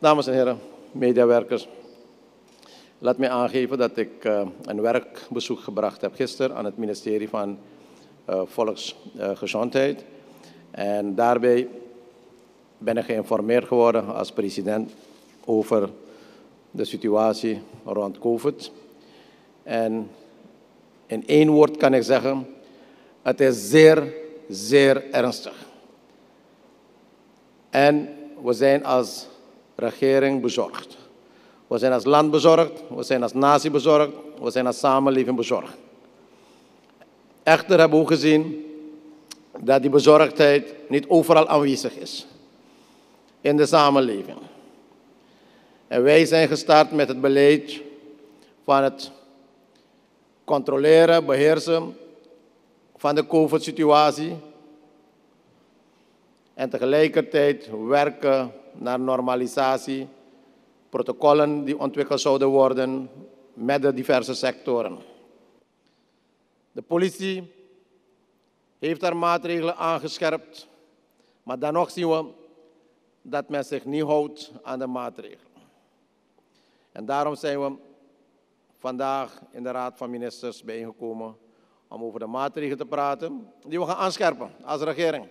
Dames en heren, medewerkers. Laat mij aangeven dat ik eh, een werkbezoek gebracht heb gisteren aan het ministerie van eh, Volksgezondheid. Eh, en daarbij ben ik geïnformeerd geworden als president over de situatie rond COVID. En in één woord kan ik zeggen, het is zeer, zeer ernstig. En we zijn als regering bezorgd. We zijn als land bezorgd, we zijn als natie bezorgd, we zijn als samenleving bezorgd. Echter hebben we gezien dat die bezorgdheid niet overal aanwezig is in de samenleving. En wij zijn gestart met het beleid van het controleren, beheersen van de COVID-situatie en tegelijkertijd werken naar normalisatie, protocollen die ontwikkeld zouden worden met de diverse sectoren. De politie heeft haar maatregelen aangescherpt, maar dan nog zien we dat men zich niet houdt aan de maatregelen. En daarom zijn we vandaag in de Raad van Ministers bijeengekomen om over de maatregelen te praten die we gaan aanscherpen als regering.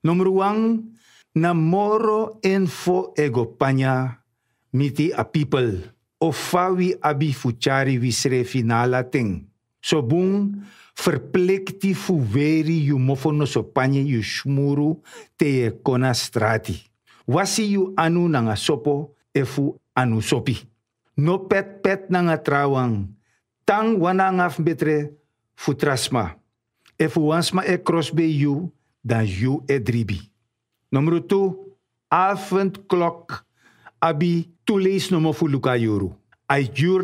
Nummer 1. na moro enfo ego panya miti a people o fawi abi fuchari wisre finala ting. So bung verplikti fuveri yu mofono so panye yu shmuru te e kona strati. Wasi yu anu nga sopo efu anu sopi. No pet pet nanga trawang tang wana ngaf betre futrasma. Efu wansma e crossbe yu dan yu e dribi. Numărul 2, avond klok abi tulis no mo fuluka yuru. Ay yur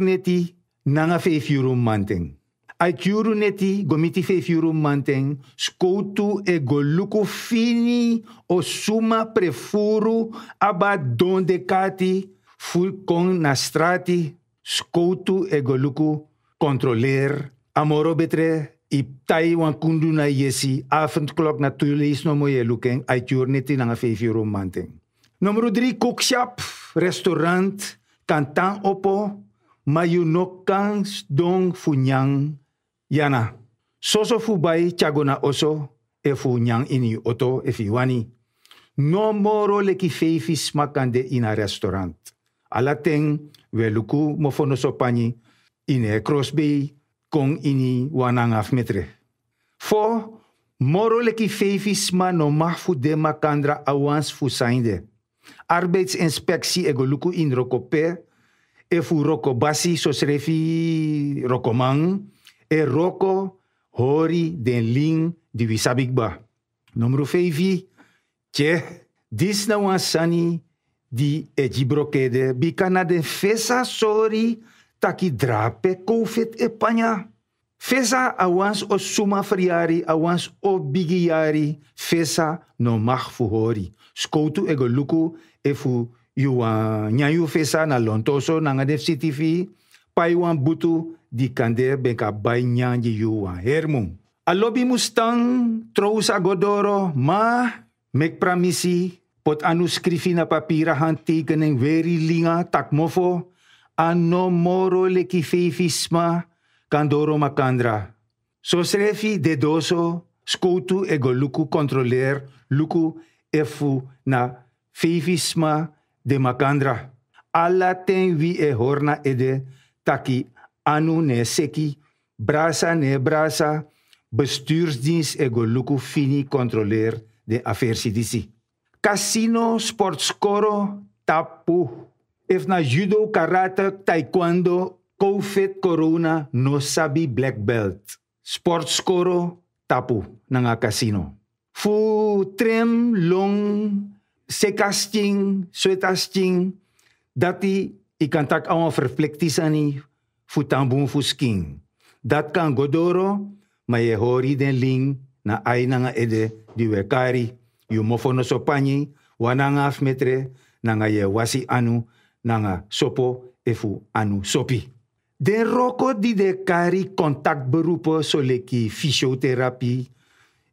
nanga fef yuru manteng. Ay yuru neti gomiti fef yuru manteng skoutu e goluku fini o suma prefuru aba donde kati fulkon nastrati skoutu e goluku controler amoro betre I Taiwan kundu na yesi, avondklok natuurlijk is no mooie looking, uit jurniti na 5 euro manting. Nummer 3, shop restaurant, kantan opo, mayunokans dong funyang yana. Soso fubai chagona oso, e funyang ini oto e fiwani. No moro leki feifi smakande in a restaurant. Alateng, we luku mofonosopani, in a crossbay, kon ini wanang afmetre. Fo, moro leki ma no mag de makandra awans fu sainde. Arbeidsinspectie ego luku in rokope, e fu roko basi sosrefi rokomang, e roko hori den ling di wisabikba. Nomro fevi, tje, dis na wansani di e de bikana den fesa sori taki drape COVID e panya. Fesa awans o suma friari, awans o bigiari, fesa no mag fuhori. Skoutu ego luku e fu yuan nyayu fesa na lontoso na def CTV, pa yuan butu di kander benka bay nyan di yuan hermung. Alobi mustang, trousa godoro, ma mek pramisi, pot anu skrifi na papira han tekening weri linga takmofo, ano moro lekififisma candoro macandra. Sosrefi dedoso e goluku controler luku efu na fifisma de macandra. Alla ten vi e horna ede taki anu ne seki brasa ne brasa e goluku fini controler de aversidisi. Casino coro tapu if na judo, karate, taekwondo, COVID corona no sabi black belt. Sports koro tapu ng kasino. Fu trim long sekasting swetasting dati ikantak ang reflektisan ni futambung fusking. Dat kan godoro mayehori den ling na ay nga ede diwekari yumofono sopanyi wanangaf metre na nga wasi anu nanga sopo efu anu sopi. Den roko di de kari kontak berupa soleki fisioterapi,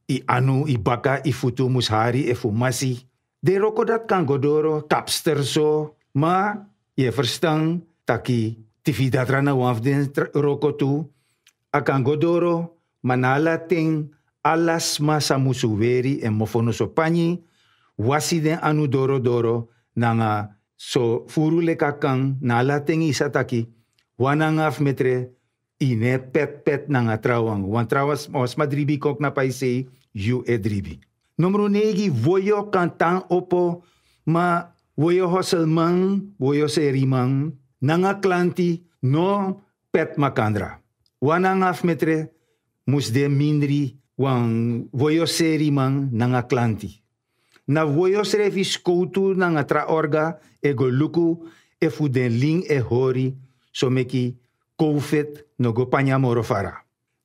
i anu i baka i futu mushari efu masi. Den roko dat kanggodoro kapster so, ma ye verstang taki tifi datrana waf den roko tu, akan godoro manala ting alas masa musuweri en mofono sopanyi, wasi den anu doro doro nanga So furule kakang nalating isa taki wanangaf metre ine pet pet nanga trawang. Wan trawas mas madribi kok na paisei you edribi. Numero negi voyo kantang opo ma voyo hoselman voyo seriman nanga klanti no pet makandra. Wanangaf metre musde mindri wan voyo seriman nanga klanti. Navojosrevi skoutu nanga traorga ego luku e fudenling e hori someki COVID nogo panyamorofara.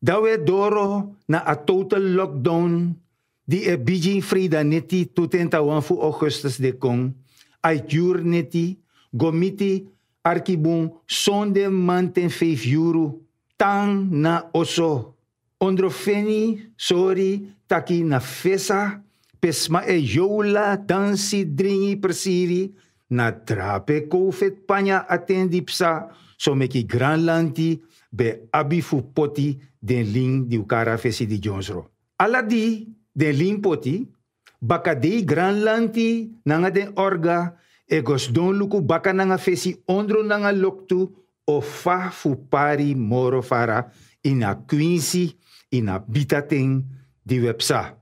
Dawe doro na a total lockdown di e biji frida neti tutentawan fu augustus de kong ait jur neti gomiti arkibun sonde manten feif juru tang na oso. Ondrofeni sori taki na fesa Pesma e jola dansi dringi persiri. Na trape kofet panya atendi psa. So meki lanti, be abifu poti den ling di ukara fesi di jonsro. Aladi den ling poti. Baka dei Lanti nanga den orga. E gos don luku baka nanga fesi ondro nanga loktu. O fupari morofara pari moro fara. Ina quinsi, ina Bitating, di websa.